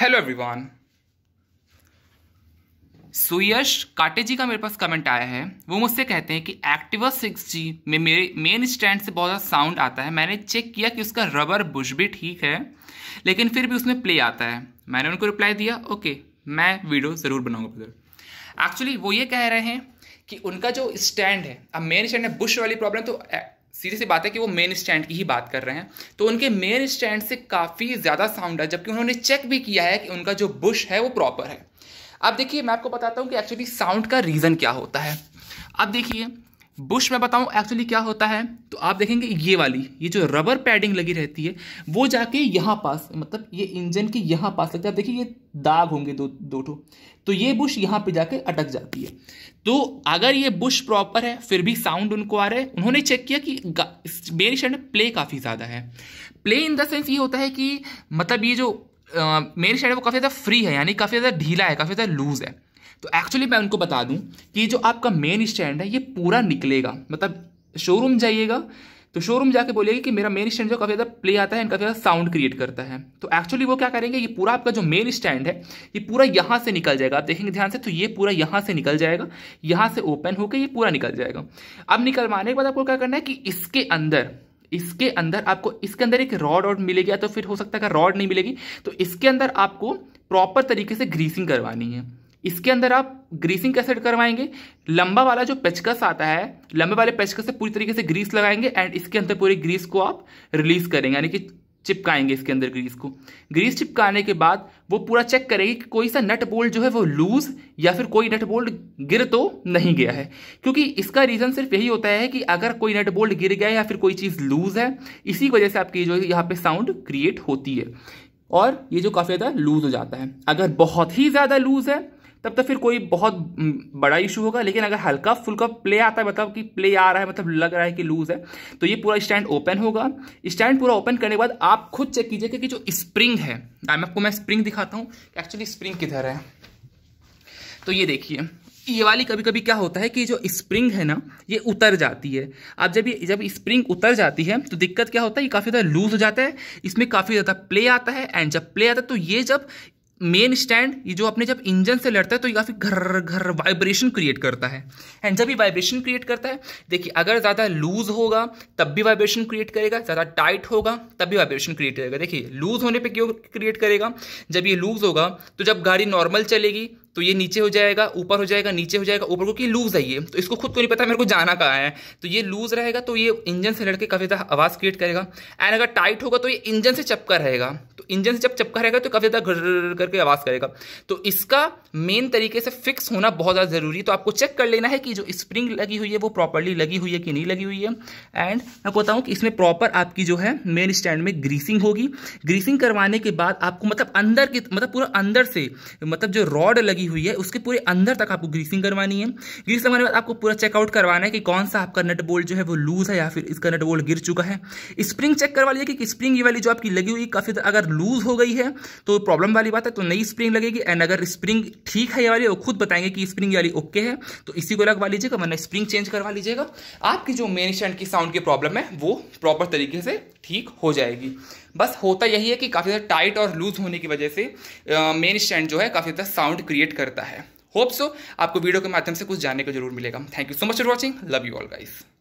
hello everyone सुयश काटे जी का मेरे पास कमेंट आया है वो मुझसे कहते हैं कि एक्टिवा सिक्स जी में मेरे मेन स्टैंड से बहुत ज़्यादा साउंड आता है मैंने चेक किया कि उसका रबर बुश भी ठीक है लेकिन फिर भी उसमें प्ले आता है मैंने उनको रिप्लाई दिया ओके मैं वीडियो ज़रूर बनाऊंगा ब्रदर एक्चुअली वो ये कह रहे हैं कि उनका जो स्टैंड है अब मेन स्टैंड है बुश वाली प्रॉब्लम तो सीधी सी बात है कि वो मेन स्टैंड की ही बात कर रहे हैं तो उनके मेन स्टैंड से काफ़ी ज़्यादा साउंड है जबकि उन्होंने चेक भी किया है कि उनका जो बुश है वो प्रॉपर है अब देखिए मैं आपको बताता हूँ कि एक्चुअली साउंड का रीज़न क्या होता है अब देखिए बुश में बताऊं एक्चुअली क्या होता है तो आप देखेंगे ये वाली ये जो रबर पैडिंग लगी रहती है वो जाके यहाँ पास मतलब ये इंजन के यहाँ पास लगता है देखिए ये दाग होंगे दो दो ठो तो ये बुश यहाँ पे जाके अटक जाती है तो अगर ये बुश प्रॉपर है फिर भी साउंड उनको आ रहा है उन्होंने चेक किया कि मेरी शर्ट में प्ले काफ़ी ज़्यादा है प्ले इन द सेंस ये होता है कि मतलब ये जो मेरी शायद है वो काफ़ी ज़्यादा फ्री है यानी काफ़ी ज़्यादा ढीला है काफ़ी ज़्यादा लूज़ है तो एक्चुअली मैं उनको बता दूं कि जो आपका मेन स्टैंड है ये पूरा निकलेगा मतलब शोरूम जाइएगा तो शोरूम जाके बोलेगी कि मेरा मेन स्टैंड जो काफ़ी ज़्यादा प्ले आता है एंड काफ़ी ज़्यादा साउंड क्रिएट करता है तो एक्चुअली वो क्या करेंगे ये पूरा आपका जो मेन स्टैंड है ये पूरा यहाँ से निकल जाएगा आप देखेंगे ध्यान से तो ये पूरा यहाँ से निकल जाएगा यहाँ से ओपन होकर ये पूरा निकल जाएगा अब निकलवाने के बाद आपको क्या करना है कि इसके अंदर इसके अंदर आपको इसके अंदर एक रॉड और मिलेगी या तो फिर हो सकता है रॉड नहीं मिलेगी तो इसके अंदर आपको प्रॉपर तरीके से ग्रीसिंग करवानी है इसके अंदर आप ग्रीसिंग कैसे करवाएंगे लंबा वाला जो पेचकस आता है लंबे वाले पेचकस से पूरी तरीके से ग्रीस लगाएंगे एंड इसके अंदर पूरी ग्रीस को आप रिलीज करेंगे यानी कि चिपकाएंगे इसके अंदर ग्रीस को ग्रीस चिपकाने के बाद वो पूरा चेक करेगी कि कोई सा नट बोल्ट जो है वो लूज या फिर कोई नट बोल्ट गिर तो नहीं गया है क्योंकि इसका रीज़न सिर्फ यही होता है कि अगर कोई नट बोल्ट गिर गया या फिर कोई चीज़ लूज है इसी वजह से आपकी जो यहाँ पे साउंड क्रिएट होती है और ये जो काफ़ी ज़्यादा लूज़ हो जाता है अगर बहुत ही ज़्यादा लूज़ है तब तक तो फिर कोई बहुत बड़ा इशू होगा लेकिन अगर हल्का फुल्का प्ले आता है मतलब कि प्ले आ रहा है मतलब लग रहा है कि लूज है तो ये पूरा स्टैंड ओपन होगा स्टैंड पूरा ओपन करने के बाद आप खुद चेक कीजिएगा कि जो स्प्रिंग है मैं आपको मैं स्प्रिंग दिखाता हूँ एक्चुअली स्प्रिंग किधर है तो ये देखिए ये वाली कभी कभी क्या होता है कि जो स्प्रिंग है ना ये उतर जाती है अब जब ये जब स्प्रिंग उतर जाती है तो दिक्कत क्या होता है ये काफ़ी ज़्यादा लूज हो जाता है इसमें काफ़ी ज़्यादा प्ले आता है एंड जब प्ले आता है तो ये जब मेन स्टैंड ये जो अपने जब इंजन से लड़ता है तो ये काफ़ी घर घर वाइब्रेशन क्रिएट करता है एंड जब ये वाइब्रेशन क्रिएट करता है देखिए अगर ज़्यादा लूज होगा तब भी वाइब्रेशन क्रिएट करेगा ज़्यादा टाइट होगा तब भी वाइब्रेशन क्रिएट करेगा देखिए लूज होने पर क्यों क्रिएट करेगा जब ये लूज होगा तो जब गाड़ी नॉर्मल चलेगी तो ये नीचे हो जाएगा ऊपर हो जाएगा नीचे हो जाएगा ऊपर क्योंकि लूज़ है ये तो इसको खुद को नहीं पता मेरे को जाना कहाँ है तो ये लूज़ रहेगा तो ये इंजन से लड़के काफ़ी ज़्यादा आवाज़ क्रिएट करेगा एंड अगर टाइट होगा तो ये इंजन से चपका रहेगा तो इंजन से जब चपका रहेगा तो काफ़ी ज़्यादा घर करके आवाज़ करेगा तो इसका मेन तरीके से फिक्स होना बहुत ज़्यादा ज़रूरी है तो आपको चेक कर लेना है कि जो स्प्रिंग लगी हुई है वो प्रॉपरली लगी हुई है कि नहीं लगी हुई है एंड मैं बताऊँ कि इसमें प्रॉपर आपकी जो है मेन स्टैंड में ग्रीसिंग होगी ग्रीसिंग करवाने के बाद आपको मतलब अंदर की मतलब पूरा अंदर से मतलब जो रॉड लगी लगी हुई है उसके पूरे अंदर तक आपको ग्रीसिंग करवानी है ग्रीस करवाने के बाद आपको पूरा चेकआउट करवाना है कि कौन सा आपका नट बोल्ट जो है वो लूज है या फिर इसका नट बोल्ट गिर चुका है स्प्रिंग चेक करवा लीजिए कि स्प्रिंग वाली जो आपकी लगी हुई काफ़ी अगर लूज हो गई है तो प्रॉब्लम वाली बात है तो नई स्प्रिंग लगेगी एंड अगर स्प्रिंग ठीक है ये वाली वो खुद बताएंगे कि स्प्रिंग वाली ओके है तो इसी को लगवा लीजिएगा वरना स्प्रिंग चेंज करवा लीजिएगा आपकी जो मेन स्टैंड की साउंड की प्रॉब्लम है वो प्रॉपर तरीके से ठीक हो जाएगी बस होता यही है कि काफ़ी ज़्यादा टाइट और लूज़ होने की वजह से मेन स्टैंड जो है काफ़ी ज़्यादा साउंड क्रिएट करता है होप सो आपको वीडियो के माध्यम से कुछ जानने को जरूर मिलेगा thank you so much for watching love you all guys